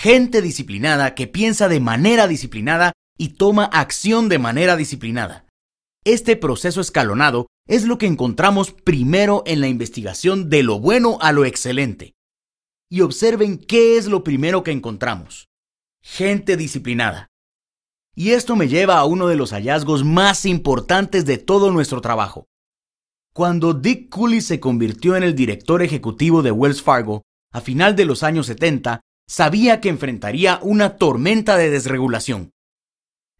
Gente disciplinada que piensa de manera disciplinada y toma acción de manera disciplinada. Este proceso escalonado es lo que encontramos primero en la investigación de lo bueno a lo excelente. Y observen qué es lo primero que encontramos. Gente disciplinada. Y esto me lleva a uno de los hallazgos más importantes de todo nuestro trabajo. Cuando Dick Cooley se convirtió en el director ejecutivo de Wells Fargo, a final de los años 70, Sabía que enfrentaría una tormenta de desregulación.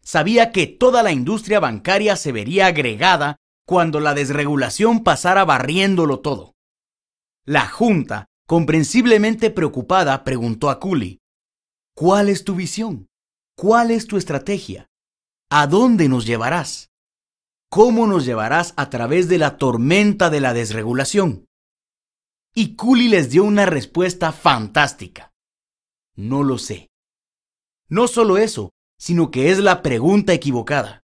Sabía que toda la industria bancaria se vería agregada cuando la desregulación pasara barriéndolo todo. La Junta, comprensiblemente preocupada, preguntó a Cooley, ¿Cuál es tu visión? ¿Cuál es tu estrategia? ¿A dónde nos llevarás? ¿Cómo nos llevarás a través de la tormenta de la desregulación? Y Cooley les dio una respuesta fantástica no lo sé. No solo eso, sino que es la pregunta equivocada.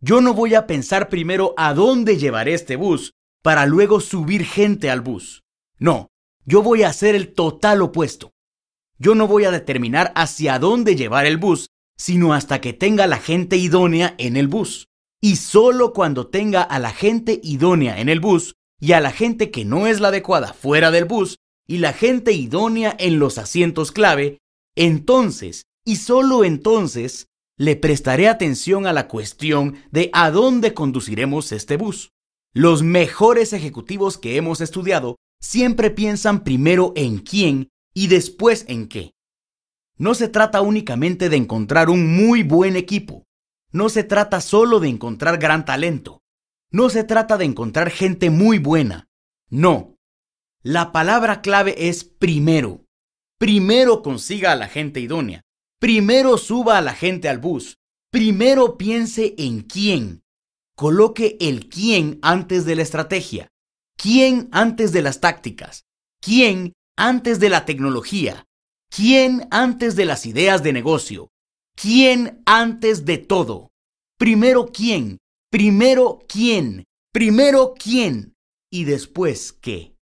Yo no voy a pensar primero a dónde llevaré este bus para luego subir gente al bus. No, yo voy a hacer el total opuesto. Yo no voy a determinar hacia dónde llevar el bus, sino hasta que tenga la gente idónea en el bus. Y solo cuando tenga a la gente idónea en el bus y a la gente que no es la adecuada fuera del bus, y la gente idónea en los asientos clave, entonces, y solo entonces, le prestaré atención a la cuestión de a dónde conduciremos este bus. Los mejores ejecutivos que hemos estudiado siempre piensan primero en quién y después en qué. No se trata únicamente de encontrar un muy buen equipo. No se trata solo de encontrar gran talento. No se trata de encontrar gente muy buena. No, la palabra clave es primero. Primero consiga a la gente idónea. Primero suba a la gente al bus. Primero piense en quién. Coloque el quién antes de la estrategia. ¿Quién antes de las tácticas? ¿Quién antes de la tecnología? ¿Quién antes de las ideas de negocio? ¿Quién antes de todo? Primero quién, primero quién, primero quién y después qué.